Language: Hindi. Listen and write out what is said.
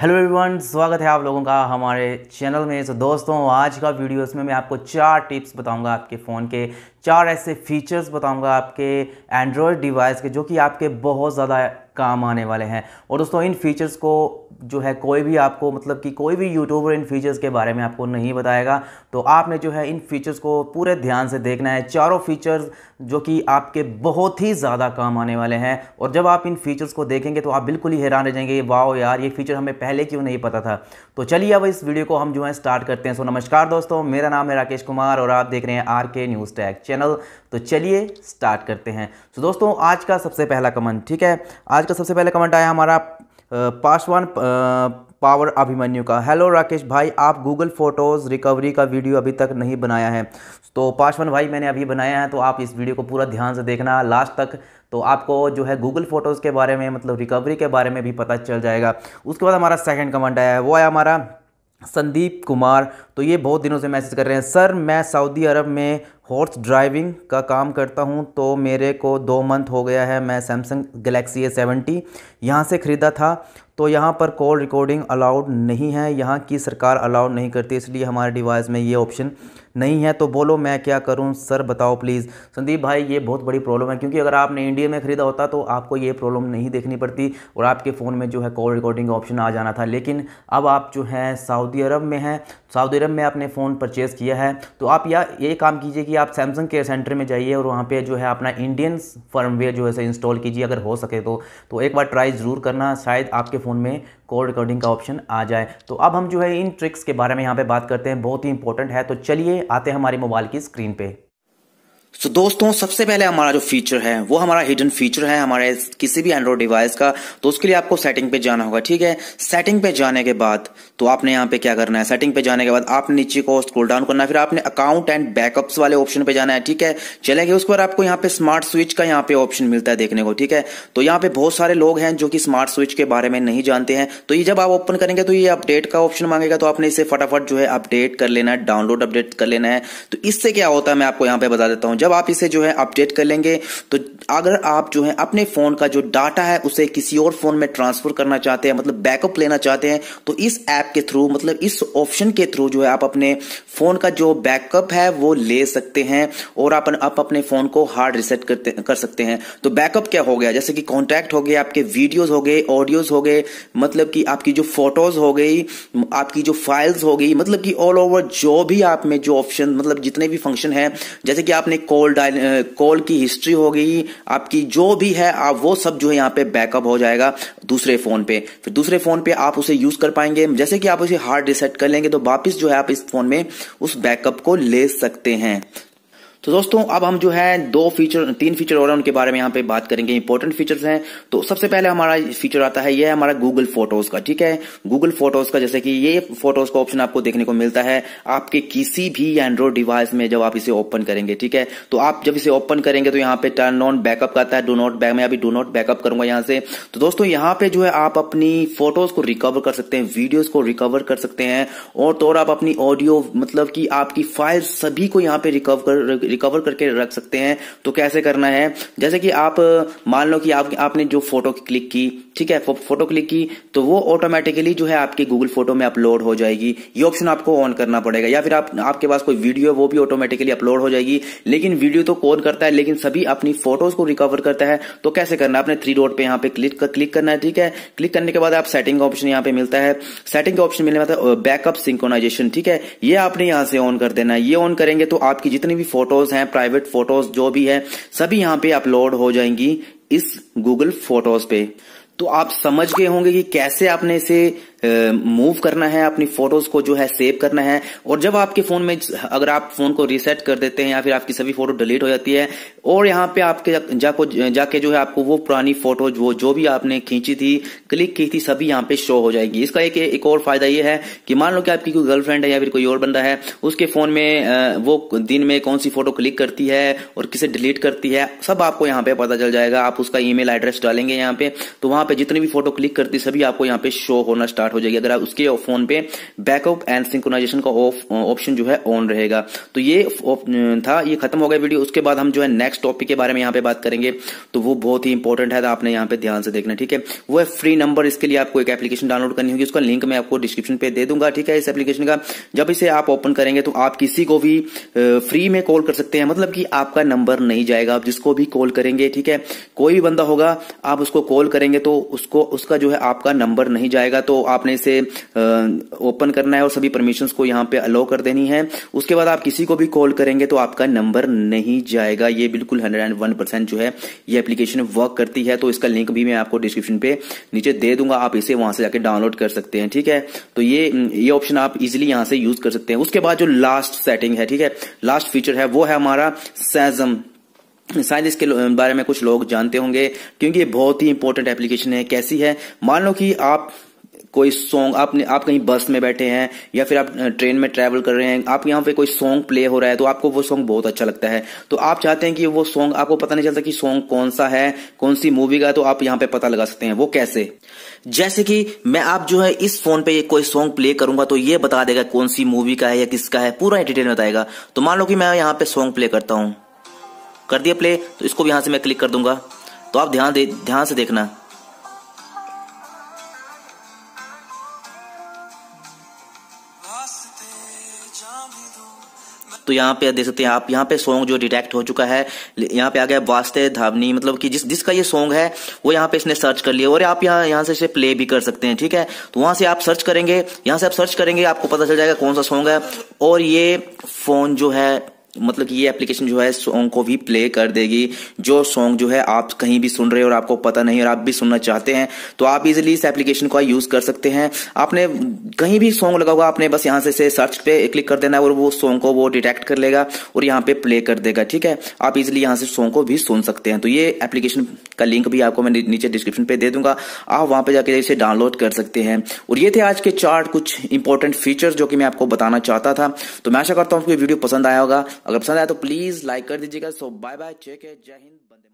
हेलो एवरीवन स्वागत है आप लोगों का हमारे चैनल में तो दोस्तों आज का वीडियो इसमें मैं आपको चार टिप्स बताऊंगा आपके फ़ोन के चार ऐसे फीचर्स बताऊंगा आपके एंड्रॉयड डिवाइस के जो कि आपके बहुत ज़्यादा काम आने वाले हैं और दोस्तों इन फीचर्स को जो है कोई भी आपको मतलब कि कोई भी यूट्यूबर इन फीचर्स के बारे में आपको नहीं बताएगा तो आपने जो है इन फीचर्स को पूरे ध्यान से देखना है चारों फीचर्स जो कि आपके बहुत ही ज़्यादा काम आने वाले हैं और जब आप इन फीचर्स को देखेंगे तो आप बिल्कुल ही हैरान रह जाएंगे वाओ यार ये फीचर हमें पहले क्यों नहीं पता था तो चलिए अब इस वीडियो को हम जो है स्टार्ट करते हैं सो नमस्कार दोस्तों मेरा नाम है राकेश कुमार और आप देख रहे हैं आर के न्यूज़ टैग चैनल तो चलिए स्टार्ट करते हैं सो दोस्तों आज का सबसे पहला कमेंट ठीक है आज का सबसे पहला कमेंट आया हमारा पासवान पावर अभिमन्यु का हेलो राकेश भाई आप गूगल फ़ोटोज़ रिकवरी का वीडियो अभी तक नहीं बनाया है तो पासवान भाई मैंने अभी बनाया है तो आप इस वीडियो को पूरा ध्यान से देखना लास्ट तक तो आपको जो है गूगल फ़ोटोज़ के बारे में मतलब रिकवरी के बारे में भी पता चल जाएगा उसके बाद हमारा सेकेंड कमेंट आया है वो आया हमारा संदीप कुमार तो ये बहुत दिनों से मैसेज कर रहे हैं सर मैं सऊदी अरब में हॉर्स ड्राइविंग का काम करता हूँ तो मेरे को दो मंथ हो गया है मैं सैमसंग गलेक्सी ए सेवेंटी यहाँ से ख़रीदा था तो यहाँ पर कॉल रिकॉर्डिंग अलाउड नहीं है यहाँ की सरकार अलाउड नहीं करती इसलिए हमारे डिवाइस में ये ऑप्शन नहीं है तो बोलो मैं क्या करूँ सर बताओ प्लीज़ संदीप भाई ये बहुत बड़ी प्रॉब्लम है क्योंकि अगर आपने इंडिया में ख़रीदा होता तो आपको ये प्रॉब्लम नहीं देखनी पड़ती और आपके फ़ोन में जो है कॉल रिकॉर्डिंग का ऑप्शन आ जाना था लेकिन अब आप जो हैं सऊदी अरब में हैं सऊदी अरब जब में आपने फ़ोन परचेज़ किया है तो आप या ये काम कीजिए कि आप सैमसंग केयर सेंटर में जाइए और वहाँ पे जो है अपना इंडियन फर्मवेयर जो है इंस्टॉल कीजिए अगर हो सके तो तो एक बार ट्राई ज़रूर करना शायद आपके फ़ोन में कॉल रिकॉर्डिंग का ऑप्शन आ जाए तो अब हम जो है इन ट्रिक्स के बारे में यहाँ पर बात करते हैं बहुत ही इंपॉर्टेंट है तो चलिए आते हैं हमारे मोबाइल की स्क्रीन पर तो दोस्तों सबसे पहले हमारा जो फीचर है वो हमारा हिडन फीचर है हमारे किसी भी एंड्रॉइड डिवाइस का तो उसके लिए आपको सेटिंग पे जाना होगा ठीक है सेटिंग पे जाने के बाद तो आपने यहाँ पे क्या करना है सेटिंग पे जाने के बाद आप नीचे को स्क्रॉल डाउन करना है फिर आपने अकाउंट एंड बैकअप वाले ऑप्शन पे जाना है ठीक है चलेंगे उसके बाद आपको यहाँ पे स्मार्ट स्विच का यहाँ पे ऑप्शन मिलता है देखने को ठीक है तो यहाँ पे बहुत सारे लोग हैं जो कि स्मार्ट स्विच के बारे में नहीं जानते हैं तो ये जब आप ओपन करेंगे तो ये अपडेट का ऑप्शन मांगेगा तो आपने इसे फटाफट जो है अपडेट कर लेना है डाउनलोड अपडेट कर लेना है तो इससे क्या होता है मैं आपको यहाँ पे बता देता हूँ जब आप इसे जो है अपडेट कर लेंगे तो अगर आप जो है अपने फ़ोन का जो डाटा है उसे किसी और फ़ोन में ट्रांसफ़र करना चाहते हैं मतलब बैकअप लेना चाहते हैं तो इस ऐप के थ्रू मतलब इस ऑप्शन के थ्रू जो है आप अपने फ़ोन का जो बैकअप है वो ले सकते हैं और आप, आप अपने फ़ोन को हार्ड रिसेट करते कर सकते हैं तो बैकअप क्या हो गया जैसे कि कॉन्टैक्ट हो गया आपके वीडियोज़ हो गए ऑडियोज़ हो गए मतलब कि आपकी जो फ़ोटोज़ हो गई आपकी जो फाइल्स हो गई मतलब कि ऑल ओवर जो भी आप में जो ऑप्शन मतलब जितने भी फंक्शन है जैसे कि आपने कॉल डायल कॉल की हिस्ट्री हो गई आपकी जो भी है आप वो सब जो है यहाँ पे बैकअप हो जाएगा दूसरे फोन पे फिर दूसरे फोन पे आप उसे यूज कर पाएंगे जैसे कि आप उसे हार्ड रिसेट कर लेंगे तो वापिस जो है आप इस फोन में उस बैकअप को ले सकते हैं तो दोस्तों अब हम जो है दो फीचर तीन फीचर और उनके बारे में यहाँ पे बात करेंगे इंपॉर्टेंट फीचर्स हैं तो सबसे पहले हमारा फीचर आता है ये है हमारा गूगल फोटोज का ठीक है गूगल फोटोज का जैसे कि ये फोटोज का ऑप्शन आपको देखने को मिलता है आपके किसी भी एंड्रॉइड डिवाइस में जब आप इसे ओपन करेंगे ठीक है तो आप जब इसे ओपन करेंगे तो यहाँ पे टर्न ऑन बैकअप का आता है डो नॉट बैक मैं अभी डो नॉट बैकअप करूंगा यहाँ से तो दोस्तों यहाँ पे जो है आप अपनी फोटोज को रिकवर कर सकते हैं वीडियोज को रिकवर कर सकते हैं और तो आप अपनी ऑडियो मतलब की आपकी फाइल सभी को यहाँ पे रिकवर रिकवर करके रख सकते हैं तो कैसे करना है जैसे कि आप मान लो कि आप, आपने जो फोटो क्लिक की ठीक है फोटो क्लिक की तो वो ऑटोमेटिकली जो है आपकी गूगल फोटो में अपलोड हो जाएगी ये ऑप्शन आपको ऑन करना पड़ेगा या फिर आप आपके पास कोई वीडियो है वो भी ऑटोमेटिकली अपलोड हो जाएगी लेकिन वीडियो तो कौन करता है लेकिन सभी अपनी फोटोज को रिकवर करता है तो कैसे करना है आपने थ्री डॉट पे यहाँ पे क्लिक क्लिक करना है ठीक है क्लिक करने के बाद आप सेटिंग का ऑप्शन यहाँ पे मिलता है सेटिंग का ऑप्शन मिलने वाला बैकअप सिंकोनाइजेशन ठीक है ये आपने यहाँ से ऑन कर देना है ये ऑन करेंगे तो आपकी जितनी भी फोटोज वीडियोस हैं प्राइवेट फोटोज जो भी है सभी यहाँ पे अपलोड हो जाएंगी इस गूगल फोटोज पे तो आप समझ गए होंगे कि कैसे आपने इसे मूव करना है अपनी फोटोज को जो है सेव करना है और जब आपके फोन में अगर आप फोन को रीसेट कर देते हैं या फिर आपकी सभी फोटो डिलीट हो जाती है और यहाँ पे आपके जाको जाके जो है आपको वो पुरानी फोटो जो जो भी आपने खींची थी क्लिक की थी सभी यहाँ पे शो हो जाएगी इसका एक एक और फायदा ये है कि मान लो कि आपकी कोई गर्लफ्रेंड है या फिर कोई और बंदा है उसके फोन में वो दिन में कौन सी फोटो क्लिक करती है और किसे डिलीट करती है सब आपको यहाँ पे पता चल जाएगा आप उसका ईमेल एड्रेस डालेंगे यहाँ पे तो वहां पे जितनी भी फोटो क्लिक करती सभी आपको यहाँ पे शो होना स्टार्ट हो जाएगी अगर आप उसके फोन पे बैकअप एंड सिंक्रोनाइजेशन का ऑप्शन जो है ऑन रहेगा तो ये था ये खत्म हो गया वीडियो उसके बाद हम जो है नेक्स्ट टॉपिक के बारे में यहाँ पे बात करेंगे तो वो बहुत ही इंपॉर्टेंट है आपने यहाँ पे ध्यान से देखना ठीक है वो है फ्री नंबर इसके लिए आपको एक एप्लीकेशन डाउनलोड करनी होगी उसका लिंक मैं आपको डिस्क्रिप्शन पे दे दूंगा ठीक है इस एप्लीकेशन का जब इसे आप ओपन करेंगे तो आप किसी को भी फ्री में कॉल कर सकते हैं मतलब कि आपका नंबर नहीं जाएगा आप जिसको भी कॉल करेंगे ठीक है कोई भी बंदा होगा आप उसको कॉल करेंगे तो उसको उसका जो है आपका नंबर नहीं जाएगा तो आप आपने इसे ओपन करना है और सभी परमिशंस को यहाँ पे अलाउ कर देनी है उसके बाद आप किसी को भी कॉल करेंगे तो आपका नंबर नहीं जाएगा ये बिल्कुल हंड्रेड एंड वन परसेंट जो है ये एप्लीकेशन वर्क करती है तो इसका लिंक भी मैं आपको डिस्क्रिप्शन पे नीचे दे दूंगा आप इसे वहां से जाके डाउनलोड कर सकते हैं ठीक है तो ये ये ऑप्शन आप इजिली यहां से यूज कर सकते हैं उसके बाद जो लास्ट सेटिंग है ठीक है लास्ट फीचर है वो है हमारा सैजम शायद इसके बारे में कुछ लोग जानते होंगे क्योंकि ये बहुत ही इंपॉर्टेंट एप्लीकेशन है कैसी है मान लो कि आप कोई सॉन्ग आपने आप कहीं बस में बैठे हैं या फिर आप ट्रेन में ट्रैवल कर रहे हैं आप यहाँ पे कोई सॉन्ग प्ले हो रहा है तो आपको वो सॉन्ग बहुत अच्छा लगता है तो आप चाहते हैं कि वो सॉन्ग आपको पता नहीं चलता कि सॉन्ग कौन सा है कौन सी मूवी का तो आप यहाँ पे पता लगा सकते हैं वो कैसे जैसे कि मैं आप जो है इस फोन पे कोई सॉन्ग प्ले करूंगा तो ये बता देगा कौन सी मूवी का है या किसका है पूरा डिटेल बताएगा तो मान लो कि मैं यहाँ पे सॉन्ग प्ले करता हूँ कर दिया प्ले तो इसको भी यहाँ से मैं क्लिक कर दूंगा तो आप ध्यान दे ध्यान से देखना तो यहाँ पे देख सकते हैं आप यहाँ पे सॉन्ग जो डिटेक्ट हो चुका है यहाँ पे आ गया वास्ते धावनी मतलब कि जिस जिसका ये सॉन्ग है वो यहाँ पे इसने सर्च कर लिया और आप यहाँ यहाँ से इसे प्ले भी कर सकते हैं ठीक है तो वहां से आप सर्च करेंगे यहाँ से आप सर्च करेंगे आपको पता चल जाएगा कौन सा सॉन्ग है और ये फोन जो है मतलब कि ये एप्लीकेशन जो है सॉन्ग को भी प्ले कर देगी जो सॉन्ग जो है आप कहीं भी सुन रहे हो और आपको पता नहीं और आप भी सुनना चाहते हैं तो आप इजिली इस एप्लीकेशन का यूज कर सकते हैं आपने कहीं भी सॉन्ग लगा हुआ आपने बस यहाँ से सर्च पे क्लिक कर देना और वो सॉन्ग को वो डिटेक्ट कर लेगा और यहाँ पे प्ले कर देगा ठीक है आप इजिली यहाँ से सॉन्ग को भी सुन सकते हैं तो ये एप्लीकेशन का लिंक भी आपको मैं नीचे डिस्क्रिप्शन पे दे दूंगा आप वहां पर जाकर इसे डाउनलोड कर सकते हैं और ये थे आज के चार्ट कुछ इंपॉर्टेंट फीचर जो कि मैं आपको बताना चाहता था तो मैं आशा करता हूँ वीडियो पसंद आया होगा अगर पसंद आया तो प्लीज़ लाइक कर दीजिएगा सो बाय बाय चेक है जय हिंद